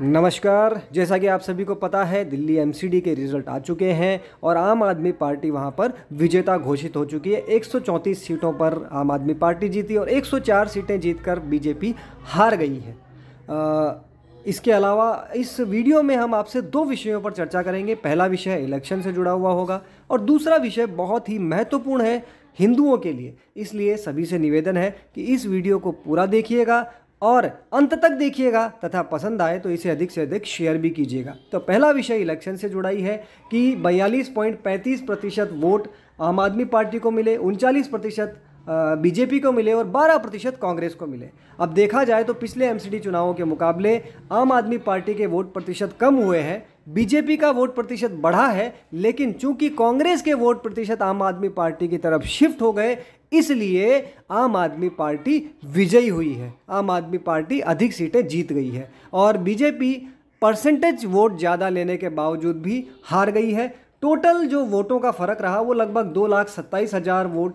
नमस्कार जैसा कि आप सभी को पता है दिल्ली एमसीडी के रिजल्ट आ चुके हैं और आम आदमी पार्टी वहां पर विजेता घोषित हो चुकी है 134 सीटों पर आम आदमी पार्टी जीती और 104 सीटें जीतकर बीजेपी हार गई है आ, इसके अलावा इस वीडियो में हम आपसे दो विषयों पर चर्चा करेंगे पहला विषय इलेक्शन से जुड़ा हुआ होगा और दूसरा विषय बहुत ही महत्वपूर्ण है हिंदुओं के लिए इसलिए सभी से निवेदन है कि इस वीडियो को पूरा देखिएगा और अंत तक देखिएगा तथा पसंद आए तो इसे अधिक से अधिक शेयर भी कीजिएगा तो पहला विषय इलेक्शन से जुड़ा ही है कि बयालीस पॉइंट पैंतीस प्रतिशत वोट आम आदमी पार्टी को मिले उनचालीस प्रतिशत बीजेपी को मिले और 12 प्रतिशत कांग्रेस को मिले अब देखा जाए तो पिछले एमसीडी चुनावों के मुकाबले आम आदमी पार्टी के वोट प्रतिशत कम हुए हैं बीजेपी का वोट प्रतिशत बढ़ा है लेकिन चूंकि कांग्रेस के वोट प्रतिशत आम आदमी पार्टी की तरफ शिफ्ट हो गए इसलिए आम आदमी पार्टी विजयी हुई है आम आदमी पार्टी अधिक सीटें जीत गई है और बीजेपी परसेंटेज वोट ज़्यादा लेने के बावजूद भी हार गई है टोटल जो वोटों का फ़र्क रहा वो लगभग दो लाख सत्ताईस हज़ार वोट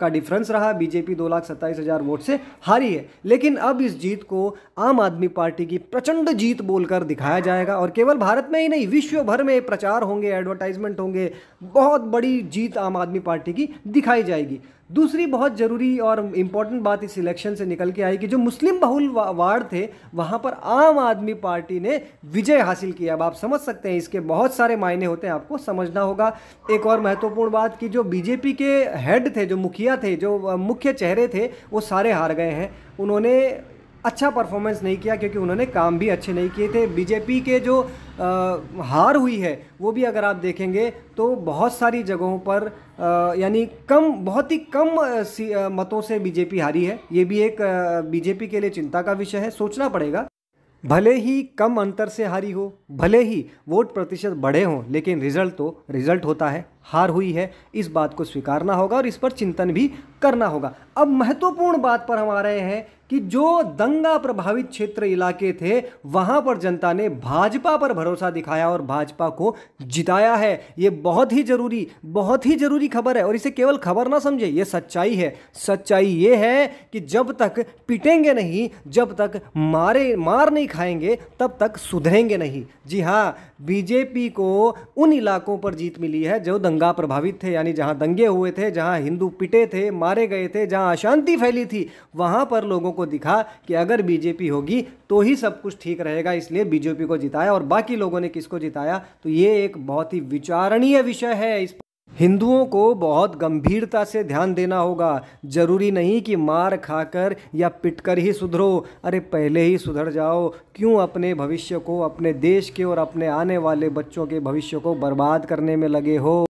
का डिफरेंस रहा बीजेपी दो लाख सत्ताईस हज़ार वोट से हारी है लेकिन अब इस जीत को आम आदमी पार्टी की प्रचंड जीत बोलकर दिखाया जाएगा और केवल भारत में ही नहीं विश्व भर में प्रचार होंगे एडवर्टाइजमेंट होंगे बहुत बड़ी जीत आम आदमी पार्टी की दिखाई जाएगी दूसरी बहुत ज़रूरी और इम्पॉर्टेंट बात इस इलेक्शन से निकल के आई कि जो मुस्लिम बहुल वार्ड थे वहाँ पर आम आदमी पार्टी ने विजय हासिल किया अब आप समझ सकते हैं इसके बहुत सारे मायने होते हैं आपको समझना होगा एक और महत्वपूर्ण बात कि जो बीजेपी के हेड थे जो मुखिया थे जो मुख्य चेहरे थे वो सारे हार गए हैं उन्होंने अच्छा परफॉर्मेंस नहीं किया क्योंकि उन्होंने काम भी अच्छे नहीं किए थे बीजेपी के जो आ, हार हुई है वो भी अगर आप देखेंगे तो बहुत सारी जगहों पर यानी कम बहुत ही कम आ, मतों से बीजेपी हारी है ये भी एक बीजेपी के लिए चिंता का विषय है सोचना पड़ेगा भले ही कम अंतर से हारी हो भले ही वोट प्रतिशत बढ़े हों लेकिन रिजल्ट तो रिजल्ट होता है हार हुई है इस बात को स्वीकारना होगा और इस पर चिंतन भी करना होगा अब महत्वपूर्ण बात पर हम आ रहे हैं कि जो दंगा प्रभावित क्षेत्र इलाके थे वहाँ पर जनता ने भाजपा पर भरोसा दिखाया और भाजपा को जिताया है ये बहुत ही ज़रूरी बहुत ही ज़रूरी खबर है और इसे केवल खबर ना समझे ये सच्चाई है सच्चाई ये है कि जब तक पिटेंगे नहीं जब तक मारे मार नहीं खाएंगे तब तक सुधरेंगे नहीं जी हाँ बीजेपी को उन इलाकों पर जीत मिली है जो दंगा दंगा प्रभावित थे यानी जहाँ दंगे हुए थे जहाँ हिंदू पिटे थे मारे गए थे जहाँ अशांति फैली थी वहाँ पर लोगों को दिखा कि अगर बीजेपी होगी तो ही सब कुछ ठीक रहेगा इसलिए बीजेपी को जिताया और बाकी लोगों ने किसको जिताया तो ये एक बहुत ही विचारणीय विषय है इस हिंदुओं को बहुत गंभीरता से ध्यान देना होगा जरूरी नहीं कि मार खाकर या पिटकर ही सुधरो अरे पहले ही सुधर जाओ क्यों अपने भविष्य को अपने देश के और अपने आने वाले बच्चों के भविष्य को बर्बाद करने में लगे हो